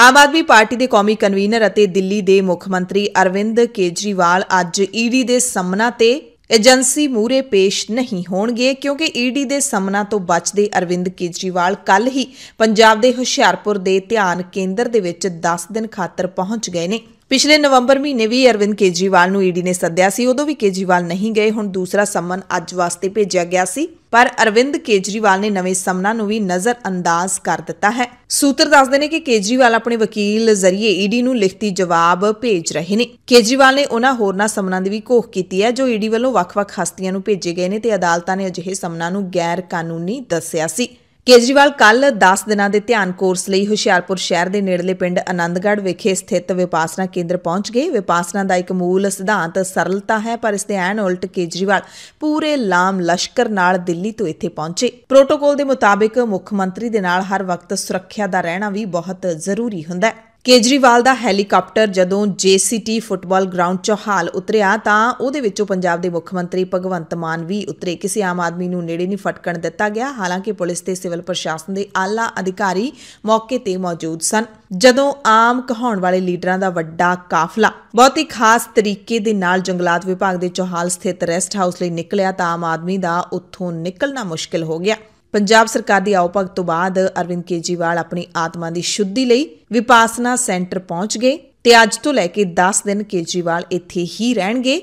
ਆਮ ਆਦਮੀ party ਦੇ ਕੌਮੀ convener ਅਤੇ ਦਿੱਲੀ ਦੇ ਮੁੱਖ ਮੰਤਰੀ ਅਰਵਿੰਦ ਕੇਜਰੀਵਾਲ ਅੱਜ ਈਡੀ ਦੇ ਸਾਹਮਣਾ ਤੇ ਏਜੰਸੀ ਮੂਰੇ ਪੇਸ਼ ਨਹੀਂ ਹੋਣਗੇ ਕਿਉਂਕਿ ਈਡੀ ਦੇ ਸਾਹਮਣਾ ਤੋਂ ਬਚਦੇ ਅਰਵਿੰਦ ਕੇਜਰੀਵਾਲ ਕੱਲ ਹੀ ਪੰਜਾਬ ਦੇ ਹੁਸ਼ਿਆਰਪੁਰ ਦੇ ਧਿਆਨ ਕੇਂਦਰ ਦੇ ਵਿੱਚ 10 ਦਿਨ ਖਾਤਰ ਪਹੁੰਚ ਗਏ ਨੇ ਪਿਛਲੇ ਨਵੰਬਰ ਮਹੀਨੇ ਵੀ ਅਰਵਿੰਦ ਕੇਜਰੀਵਾਲ ਨੂੰ ਈਡੀ ਨੇ ਸੱਦਿਆ ਸੀ ਉਦੋਂ ਵੀ ਕੇਜਰੀਵਾਲ ਨਹੀਂ ਗਏ ਹੁਣ ਦੂਸਰਾ ਸੰਮਨ ਅੱਜ ਵਾਸਤੇ ਭੇਜਿਆ ਗਿਆ ਸੀ ਪਰ ਅਰਵਿੰਦ ਕੇਜਰੀਵਾਲ ਨੇ ਨਵੇਂ ਸੰਮਨਾਂ ਨੂੰ ਵੀ ਨਜ਼ਰ ਅੰਦਾਜ਼ ਕਰ ਦਿੱਤਾ ਹੈ ਸੂਤਰ ਦੱਸਦੇ ਨੇ ਕਿ ਕੇਜਰੀਵਾਲ ਆਪਣੇ ਵਕੀਲ ਜ਼ਰੀਏ ਈਡੀ ਨੂੰ ਲਿਖਤੀ ਜਵਾਬ ਭੇਜ ਰਹੇ ਨੇ ਕੇਜਰੀਵਾਲ ਨੇ ਉਹਨਾਂ ਹੋਰਨਾਂ ਸੰਮਨਾਂ ਦੀ ਵੀ ਘੋਖ ਕੀਤੀ ਹੈ ਜੋ ਈਡੀ ਵੱਲੋਂ ਵੱਖ-ਵੱਖ ਹਸਤੀਆਂ ਨੂੰ ਭੇਜੇ ਗਏ ਨੇ ਤੇ ਅਦਾਲਤਾਂ ਨੇ ਅਜਿਹੇ ਸੰਮਨਾਂ ਨੂੰ ਗੈਰ ਕਾਨੂੰਨੀ ਦੱਸਿਆ ਸੀ ਕੇਜਰੀਵਾਲ ਕੱਲ 10 ਦਿਨਾਂ ਦੇ ਧਿਆਨ ਕੋਰਸ ਲਈ ਹੁਸ਼ਿਆਰਪੁਰ ਸ਼ਹਿਰ ਦੇ ਨੇੜਲੇ ਪਿੰਡ ਆਨੰਦਗੜ੍ਹ ਵਿਖੇ ਸਥਿਤ ਵਿਪਾਸਨਾ ਕੇਂਦਰ ਪਹੁੰਚ ਗਏ ਵਿਪਾਸਨਾ ਦਾ ਇੱਕ ਮੂਲ ਸਿਧਾਂਤ ਸਰਲਤਾ ਹੈ ਪਰ ਇਸ ਦੇ ਐਨ ਉਲਟ ਕੇਜਰੀਵਾਲ ਪੂਰੇ ਲਾਮ ਲਸ਼ਕਰ ਨਾਲ ਦਿੱਲੀ ਤੋਂ ਇੱਥੇ ਪਹੁੰਚੇ ਪ੍ਰੋਟੋਕੋਲ ਦੇ ਮੁਤਾਬਿਕ ਮੁੱਖ ਮੰਤਰੀ ਦੇ ਨਾਲ ਹਰ ਵਕਤ ਸੁਰੱਖਿਆ ਦਾ ਰਹਿਣਾ ਵੀ ਬਹੁਤ ਜ਼ਰੂਰੀ ਹੁੰਦਾ ਹੈ ਕੇਜਰੀਵਾਲ ਦਾ ਹੈਲੀਕਾਪਟਰ ਜਦੋਂ ਜੀਸੀਟੀ ਫੁੱਟਬਾਲ ਗਰਾਊਂਡ ਹਾਲ ਉਤਰਿਆ ਤਾਂ ਉਹਦੇ ਵਿੱਚੋਂ ਪੰਜਾਬ ਦੇ ਮੁੱਖ ਮੰਤਰੀ ਭਗਵੰਤ ਮਾਨ ਵੀ ਉਤਰੇ ਕਿਸੇ ਆਮ ਆਦਮੀ ਨੂੰ ਨੇੜੇ ਨਹੀਂ ਫਟਕਣ ਦਿੱਤਾ ਗਿਆ ਹਾਲਾਂਕਿ ਪੁਲਿਸ ਤੇ ਸਿਵਲ ਪ੍ਰਸ਼ਾਸਨ ਦੇ ਆਲਾ ਅਧਿਕਾਰੀ ਮੌਕੇ ਤੇ ਮੌਜੂਦ ਸਨ ਜਦੋਂ ਆਮ ਕਹਾਉਣ ਵਾਲੇ ਲੀਡਰਾਂ ਦਾ ਵੱਡਾ ਕਾਫਲਾ ਬਹੁਤ ਹੀ ਖਾਸ ਤਰੀਕੇ ਦੇ ਨਾਲ ਜੰਗਲਾਤ ਵਿਭਾਗ ਦੇ ਚੋਹਾਲ ਸਥਿਤ ਰੈਸਟ ਹਾਊਸ ਲਈ ਨਿਕਲਿਆ ਤਾਂ ਆਮ ਆਦਮੀ ਦਾ ਉੱਥੋਂ ਨਿਕਲਣਾ ਮੁਸ਼ਕਲ ਹੋ ਗਿਆ ਪੰਜਾਬ ਸਰਕਾਰ ਦੀ ਆਉਪਕ ਤੋਂ ਬਾਅਦ ਅਰਵਿੰਦ ਕੇਜੀਵਾਲ ਆਪਣੀ ਆਤਮਾ ਦੀ ਸ਼ੁੱਧੀ ਲਈ ਵਿਪਾਸਨਾ ਸੈਂਟਰ ਪਹੁੰਚ ਗਏ ਤੇ ਅੱਜ ਤੋਂ ਲੈ ਕੇ 10 ਦਿਨ ਕੇਜੀਵਾਲ ਇੱਥੇ ਹੀ ਰਹਿਣਗੇ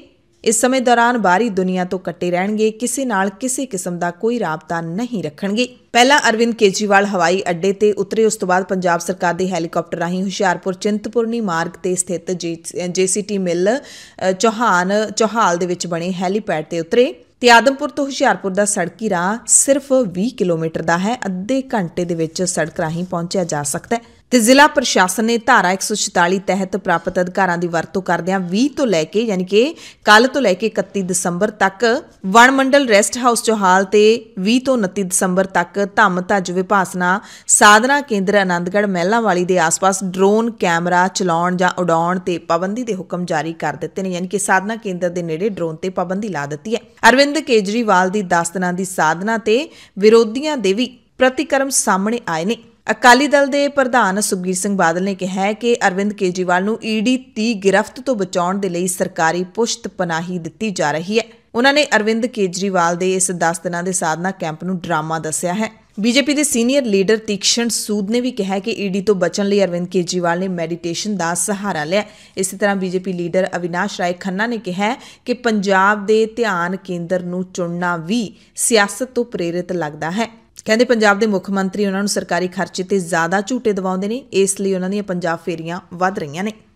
ਇਸ ਸਮੇਂ ਦੌਰਾਨ ਬਾਹਰੀ ਦੁਨੀਆ ਤੋਂ ਕੱਟੇ ਰਹਿਣਗੇ ਕਿਸੇ ਨਾਲ ਕਿਸੇ ਕਿਸਮ ਦਾ ਕੋਈ ਰਾਬਤਾ ਨਹੀਂ ਰੱਖਣਗੇ ਪਹਿਲਾਂ ਅਰਵਿੰਦ ਕੇਜੀਵਾਲ ਹਵਾਈ ਅੱਡੇ ਤੇ ਉਤਰੇ ਉਸ ਤੋਂ ਬਾਅਦ ਪੰਜਾਬ ਸਰਕਾਰ ਦੇ ਹੈਲੀਕਾਪਟਰ ਰਾਹੀਂ ਹੁਸ਼ਿਆਰਪੁਰ ਚਿੰਤਪੁਰਨੀ ਮਾਰਗ ਤੇ ਸਥਿਤ ਜੀਸੀਟੀ ਮਿਲ ਚੋਹਾਨ ਚੋਹਾਲ ਦੇ ਵਿੱਚ ਬਣੇ ਹੈਲੀਪੈਡ ਤੇ ਉਤਰੇ ਤੇ ਆਦਮਪੁਰ ਤੋਂ ਹੁਸ਼ਿਆਰਪੁਰ ਦਾ ਸੜਕੀ ਰਾਹ ਸਿਰਫ 20 ਕਿਲੋਮੀਟਰ ਦਾ ਹੈ ਅੱਧੇ ਘੰਟੇ ਦੇ ਵਿੱਚ ਸੜਕ ਰਾਹੀਂ ਪਹੁੰਚਿਆ ਜਾ ਸਕਦਾ ਹੈ ਤੇ ਜ਼ਿਲ੍ਹਾ ਪ੍ਰਸ਼ਾਸਨ ਨੇ ਧਾਰਾ 146 ਤਹਿਤ ਪ੍ਰਾਪਤ ਅਧਿਕਾਰਾਂ ਦੀ ਵਰਤੋਂ ਕਰਦਿਆਂ 20 ਤੋਂ ਲੈ ਕੇ ਯਾਨੀ ਕਿ ਕੱਲ ਤੋਂ ਲੈ ਕੇ 31 ਦਸੰਬਰ ਤੱਕ ਵਣ ਮੰਡਲ ਰੈਸਟ ਹਾਊਸ ਚੋਹਾਲ ਤੇ 20 ਤੋਂ 29 ਦਸੰਬਰ ਤੱਕ ਧੰਮ ਧਜ ਵਿਪਾਸਨਾ ਸਾਧਨਾ ਕੇਂਦਰ ਆਨੰਦਗੜ ਮਹਿਲਾ ਵਾਲੀ ਦੇ ਆਸ-ਪਾਸ ਡਰੋਨ ਕੈਮਰਾ ਚਲਾਉਣ ਜਾਂ ਉਡਾਉਣ ਤੇ ਪਾਬੰਦੀ ਦੇ ਹੁਕਮ ਜਾਰੀ ਕਰ ਦਿੱਤੇ ਨੇ ਯਾਨੀ ਕਿ ਸਾਧਨਾ ਕੇਂਦਰ ਦੇ ਨੇੜੇ ਡਰੋਨ ਤੇ ਪਾਬੰਦੀ ਲਾ ਦਿੱਤੀ ਹੈ ਅਰਵਿੰਦ ਕੇਜਰੀਵਾਲ ਦੀ 10 ਦਿਨਾਂ ਦੀ ਸਾਧਨਾ ਤੇ ਵਿਰੋਧੀਆਂ ਦੇ ਵੀ ਪ੍ਰਤੀਕਰਮ ਸਾਹਮਣੇ ਆਏ ਨੇ ਅਕਾਲੀ ਦਲ ਦੇ ਪ੍ਰਧਾਨ ਸੁਖਬੀਰ ਸਿੰਘ ਬਾਦਲ ਨੇ ਕਿਹਾ ਹੈ ਕਿ ਅਰਵਿੰਦ ਕੇਜੀਵਾਲ ਨੂੰ ਈਡੀ 30 ਗ੍ਰਿਫਤ ਤੋਂ ਬਚਾਉਣ ਦੇ ਲਈ ਸਰਕਾਰੀ ਪੁਸ਼ਤ ਪਨਾਹੀ ਦਿੱਤੀ ਜਾ ਰਹੀ ਹੈ ਉਹਨਾਂ ਨੇ ਅਰਵਿੰਦ ਕੇਜਰੀਵਾਲ ਦੇ ਇਸ 10 ਦਿਨਾਂ ਦੇ ਸਾਧਨਾ ਕੈਂਪ ਨੂੰ ਡਰਾਮਾ ਦੱਸਿਆ ਹੈ ਬੀਜੇਪੀ ਦੇ ਸੀਨੀਅਰ ਲੀਡਰ ਤਿਕਸ਼ਣ ਸੂਦ ਨੇ ਵੀ ਕਿਹਾ ਕਿ ਈਡੀ ਤੋਂ ਬਚਣ ਲਈ ਅਰਵਿੰਦ ਕੇਜਰੀਵਾਲ ਨੇ ਮੈਡੀਟੇਸ਼ਨ ਦਾ ਸਹਾਰਾ ਲਿਆ ਇਸੇ ਤਰ੍ਹਾਂ ਬੀਜੇਪੀ ਲੀਡਰ ਅਵਿਨਾਸ਼ ਰਾਏ ਖੰਨਾ ਨੇ ਕਿਹਾ ਕਿ ਪੰਜਾਬ ਦੇ ਧਿਆਨ ਕੇਂਦਰ ਨੂੰ ਚੁਣਨਾ ਵੀ ਸਿਆਸਤ ਤੋਂ ਪ੍ਰੇਰਿਤ ਲੱਗਦਾ ਹੈ ਕਹਿੰਦੇ ਪੰਜਾਬ ਦੇ ਮੁੱਖ ਮੰਤਰੀ ਉਹਨਾਂ ਨੂੰ ਸਰਕਾਰੀ ਖਰਚੇ ਤੇ ਜ਼ਿਆਦਾ ਝੂਟੇ ਦਿਵਾਉਂਦੇ ਨੇ ਇਸ ਲਈ ਉਹਨਾਂ ਦੀਆਂ ਪੰਜਾਬ ਫੇਰੀਆਂ ਵੱਧ ਰਹੀਆਂ ਨੇ